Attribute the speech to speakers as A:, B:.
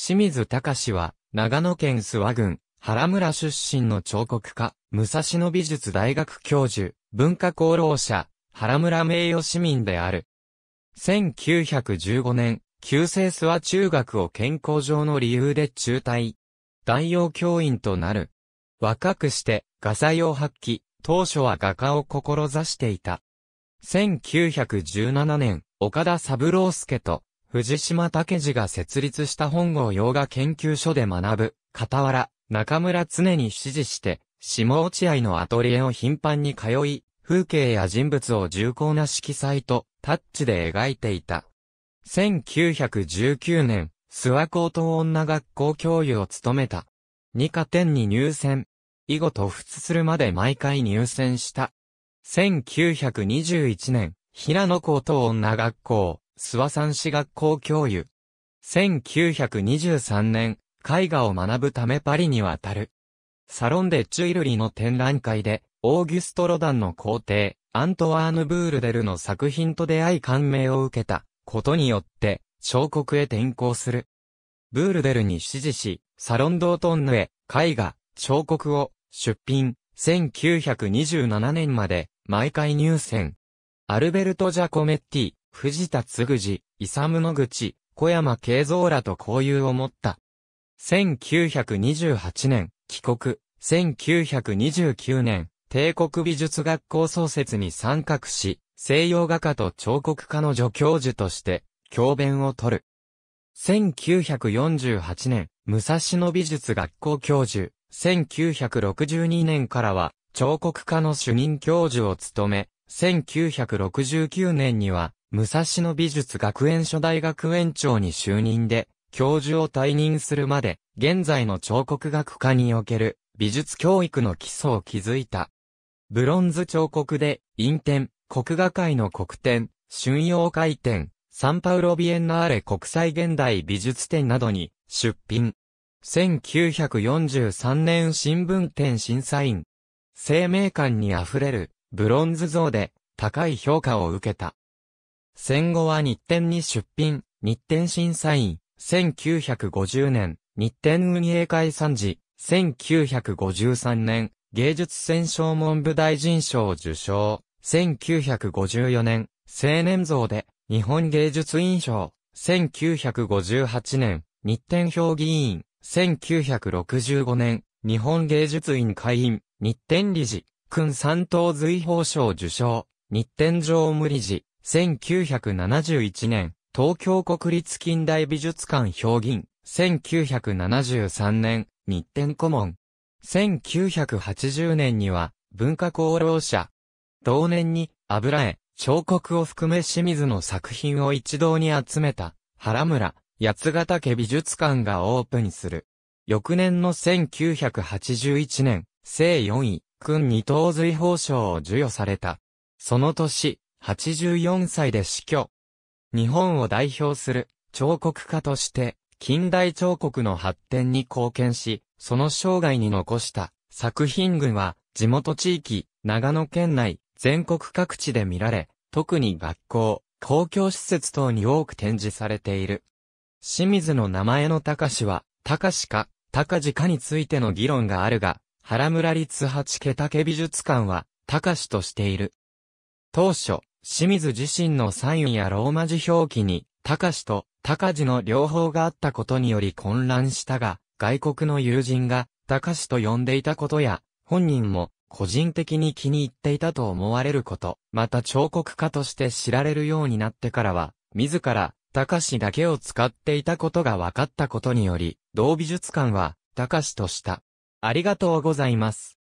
A: 清水隆は、長野県諏訪郡、原村出身の彫刻家、武蔵野美術大学教授、文化功労者、原村名誉市民である。1915年、旧制諏訪中学を健康上の理由で中退。代用教員となる。若くして、画材を発揮、当初は画家を志していた。1917年、岡田三郎介と藤島武次が設立した本郷洋画研究所で学ぶ、傍ら、中村常に指示して、下落合のアトリエを頻繁に通い、風景や人物を重厚な色彩とタッチで描いていた。1919年、諏訪高等女学校教諭を務めた。二課天に入選。以後突出するまで毎回入選した。1921年、平野高等女学校、諏訪山市学校教諭。1923年、絵画を学ぶためパリに渡る。サロンデ・チュイルリの展覧会で、オーギュスト・ロダンの皇帝、アントワーヌ・ブールデルの作品と出会い感銘を受けたことによって、彫刻へ転校する。ブールデルに指示し、サロンドートンヌへ絵画、彫刻を出品、1927年まで毎回入選。アルベルト・ジャコメッティ、藤田嗣次、勇野口、小山慶三らと交友を持った。1928年、帰国。1929年、帝国美術学校創設に参画し、西洋画家と彫刻家の助教授として、教鞭を取る。1948年、武蔵野美術学校教授。1962年からは、彫刻家の主任教授を務め、1969年には、武蔵野美術学園初代学園長に就任で、教授を退任するまで、現在の彫刻学科における美術教育の基礎を築いた。ブロンズ彫刻で、陰展、国画会の国展、春陽会展、サンパウロビエンナーレ国際現代美術展などに出品。1943年新聞展審査員。生命感に溢れるブロンズ像で高い評価を受けた。戦後は日展に出品、日展審査員、1950年、日展運営会参事、1953年、芸術戦勝文部大臣賞受賞、1954年、青年像で、日本芸術院賞、1958年、日展評議員、1965年、日本芸術院会員、日展理事、君三等随法賞受賞、日展常務理事、1971年、東京国立近代美術館評議員、1973年、日展顧問。1980年には、文化功労者。同年に、油絵、彫刻を含め清水の作品を一堂に集めた、原村、八ヶ岳美術館がオープンする。翌年の1981年、正4位、君二等随法賞を授与された。その年、84歳で死去。日本を代表する彫刻家として、近代彫刻の発展に貢献し、その生涯に残した作品群は、地元地域、長野県内、全国各地で見られ、特に学校、公共施設等に多く展示されている。清水の名前の高氏は、高氏か、高寺かについての議論があるが、原村立八家竹美術館は、高氏としている。当初、清水自身のサインやローマ字表記に、高と高志の両方があったことにより混乱したが、外国の友人が高と呼んでいたことや、本人も個人的に気に入っていたと思われること、また彫刻家として知られるようになってからは、自ら高だけを使っていたことが分かったことにより、同美術館は高とした。ありがとうございます。